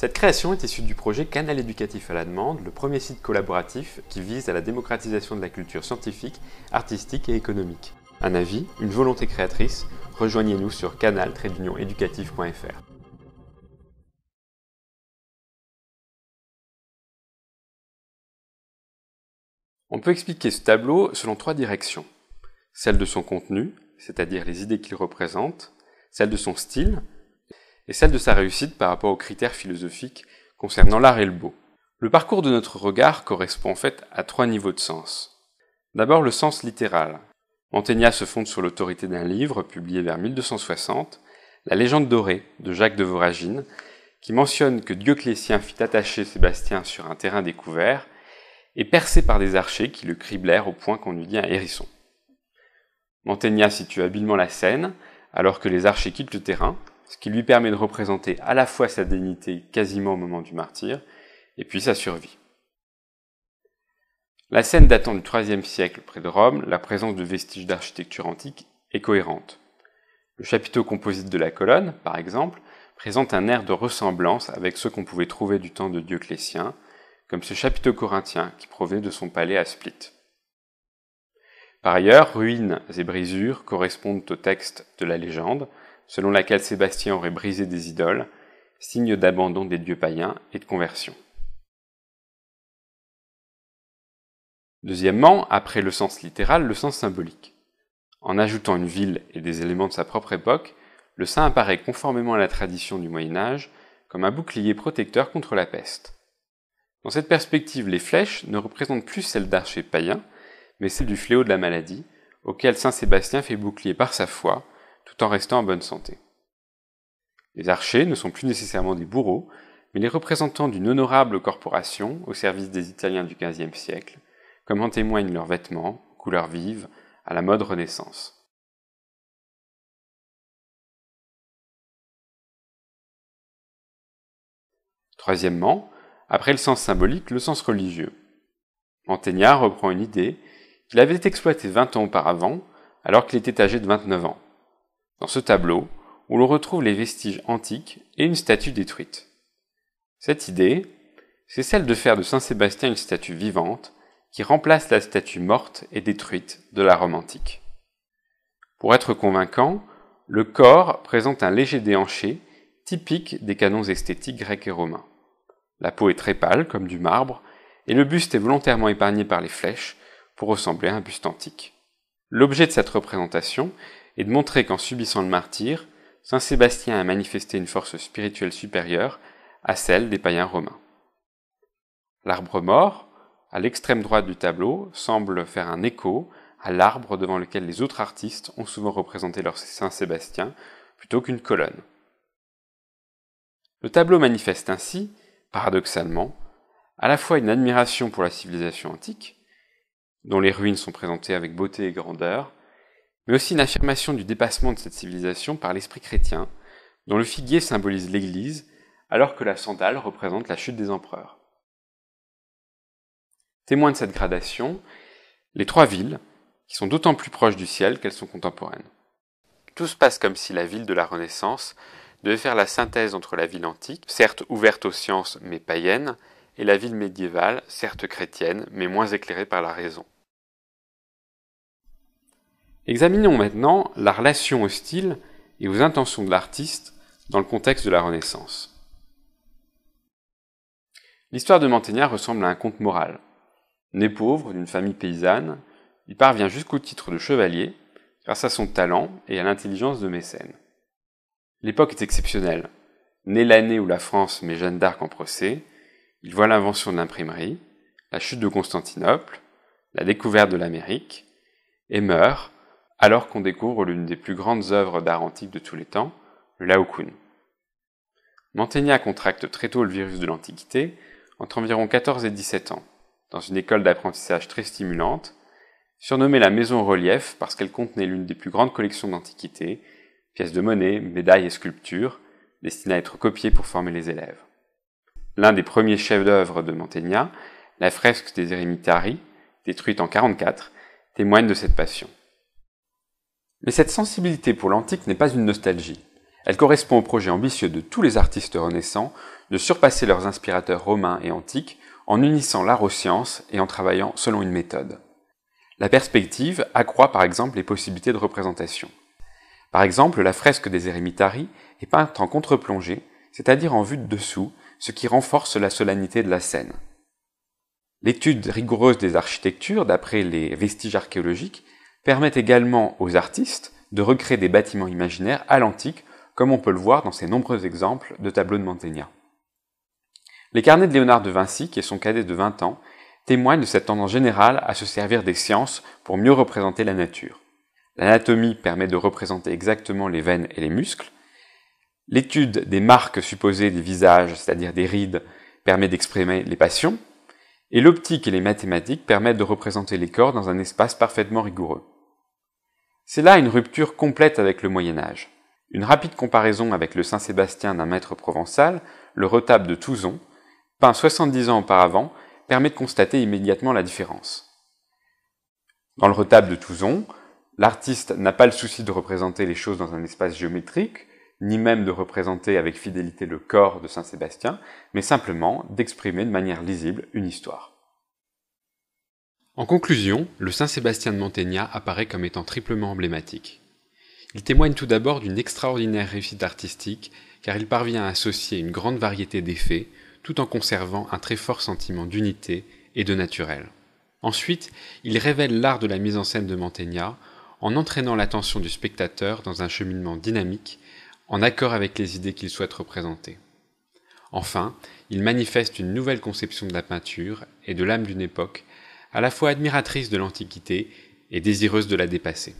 Cette création est issue du projet Canal éducatif à la demande, le premier site collaboratif qui vise à la démocratisation de la culture scientifique, artistique et économique. Un avis, une volonté créatrice, rejoignez-nous sur canal educatiffr On peut expliquer ce tableau selon trois directions. Celle de son contenu, c'est-à-dire les idées qu'il représente, celle de son style, et celle de sa réussite par rapport aux critères philosophiques concernant l'art et le beau. Le parcours de notre regard correspond en fait à trois niveaux de sens. D'abord le sens littéral. Mantegna se fonde sur l'autorité d'un livre publié vers 1260, La légende dorée de Jacques de Voragine, qui mentionne que Dioclétien fit attacher Sébastien sur un terrain découvert et percé par des archers qui le criblèrent au point qu'on lui dit un hérisson. Mantegna situe habilement la scène, alors que les archers quittent le terrain ce qui lui permet de représenter à la fois sa dignité quasiment au moment du martyr, et puis sa survie. La scène datant du IIIe siècle près de Rome, la présence de vestiges d'architecture antique est cohérente. Le chapiteau composite de la colonne, par exemple, présente un air de ressemblance avec ceux qu'on pouvait trouver du temps de Dioclétien, comme ce chapiteau corinthien qui provient de son palais à Split. Par ailleurs, ruines et brisures correspondent au texte de la légende, selon laquelle Sébastien aurait brisé des idoles, signe d'abandon des dieux païens et de conversion. Deuxièmement, après le sens littéral, le sens symbolique. En ajoutant une ville et des éléments de sa propre époque, le saint apparaît conformément à la tradition du Moyen Âge comme un bouclier protecteur contre la peste. Dans cette perspective, les flèches ne représentent plus celles d'archers païens, mais celles du fléau de la maladie, auquel Saint Sébastien fait bouclier par sa foi, en restant en bonne santé. Les archers ne sont plus nécessairement des bourreaux, mais les représentants d'une honorable corporation au service des Italiens du XVe siècle, comme en témoignent leurs vêtements, couleurs vives, à la mode Renaissance. Troisièmement, après le sens symbolique, le sens religieux. Antenna reprend une idée qu'il avait exploitée 20 ans auparavant, alors qu'il était âgé de 29 ans dans ce tableau où l'on retrouve les vestiges antiques et une statue détruite. Cette idée, c'est celle de faire de Saint Sébastien une statue vivante qui remplace la statue morte et détruite de la Rome antique. Pour être convaincant, le corps présente un léger déhanché typique des canons esthétiques grecs et romains. La peau est très pâle, comme du marbre, et le buste est volontairement épargné par les flèches pour ressembler à un buste antique. L'objet de cette représentation et de montrer qu'en subissant le martyre, Saint Sébastien a manifesté une force spirituelle supérieure à celle des païens romains. L'arbre mort, à l'extrême droite du tableau, semble faire un écho à l'arbre devant lequel les autres artistes ont souvent représenté leur Saint Sébastien plutôt qu'une colonne. Le tableau manifeste ainsi, paradoxalement, à la fois une admiration pour la civilisation antique, dont les ruines sont présentées avec beauté et grandeur, mais aussi une affirmation du dépassement de cette civilisation par l'esprit chrétien, dont le figuier symbolise l'Église, alors que la sandale représente la chute des empereurs. Témoin de cette gradation, les trois villes, qui sont d'autant plus proches du ciel qu'elles sont contemporaines. Tout se passe comme si la ville de la Renaissance devait faire la synthèse entre la ville antique, certes ouverte aux sciences mais païenne, et la ville médiévale, certes chrétienne mais moins éclairée par la raison. Examinons maintenant la relation au style et aux intentions de l'artiste dans le contexte de la Renaissance. L'histoire de Mantegna ressemble à un conte moral. Né pauvre d'une famille paysanne, il parvient jusqu'au titre de chevalier grâce à son talent et à l'intelligence de Mécène. L'époque est exceptionnelle. Né l'année où la France met Jeanne d'Arc en procès, il voit l'invention de l'imprimerie, la chute de Constantinople, la découverte de l'Amérique, et meurt alors qu'on découvre l'une des plus grandes œuvres d'art antique de tous les temps, le Laocoon. Mantegna contracte très tôt le virus de l'Antiquité, entre environ 14 et 17 ans, dans une école d'apprentissage très stimulante, surnommée la Maison Relief parce qu'elle contenait l'une des plus grandes collections d'antiquités, pièces de monnaie, médailles et sculptures, destinées à être copiées pour former les élèves. L'un des premiers chefs-d'œuvre de Mantegna, la fresque des Eremitari, détruite en 44, témoigne de cette passion. Mais cette sensibilité pour l'antique n'est pas une nostalgie. Elle correspond au projet ambitieux de tous les artistes renaissants de surpasser leurs inspirateurs romains et antiques en unissant l'art aux sciences et en travaillant selon une méthode. La perspective accroît par exemple les possibilités de représentation. Par exemple, la fresque des Eremitari est peinte en contre-plongée, c'est-à-dire en vue de dessous, ce qui renforce la solennité de la scène. L'étude rigoureuse des architectures, d'après les vestiges archéologiques, permettent également aux artistes de recréer des bâtiments imaginaires à l'antique, comme on peut le voir dans ces nombreux exemples de tableaux de Mantegna. Les carnets de Léonard de Vinci, qui est son cadet de 20 ans, témoignent de cette tendance générale à se servir des sciences pour mieux représenter la nature. L'anatomie permet de représenter exactement les veines et les muscles. L'étude des marques supposées des visages, c'est-à-dire des rides, permet d'exprimer les passions. Et l'optique et les mathématiques permettent de représenter les corps dans un espace parfaitement rigoureux. C'est là une rupture complète avec le Moyen Âge. Une rapide comparaison avec le Saint-Sébastien d'un maître provençal, le retable de Touzon, peint 70 ans auparavant, permet de constater immédiatement la différence. Dans le retable de Touzon, l'artiste n'a pas le souci de représenter les choses dans un espace géométrique, ni même de représenter avec fidélité le corps de Saint-Sébastien, mais simplement d'exprimer de manière lisible une histoire. En conclusion, le Saint Sébastien de Mantegna apparaît comme étant triplement emblématique. Il témoigne tout d'abord d'une extraordinaire réussite artistique, car il parvient à associer une grande variété d'effets, tout en conservant un très fort sentiment d'unité et de naturel. Ensuite, il révèle l'art de la mise en scène de Mantegna, en entraînant l'attention du spectateur dans un cheminement dynamique, en accord avec les idées qu'il souhaite représenter. Enfin, il manifeste une nouvelle conception de la peinture et de l'âme d'une époque à la fois admiratrice de l'Antiquité et désireuse de la dépasser.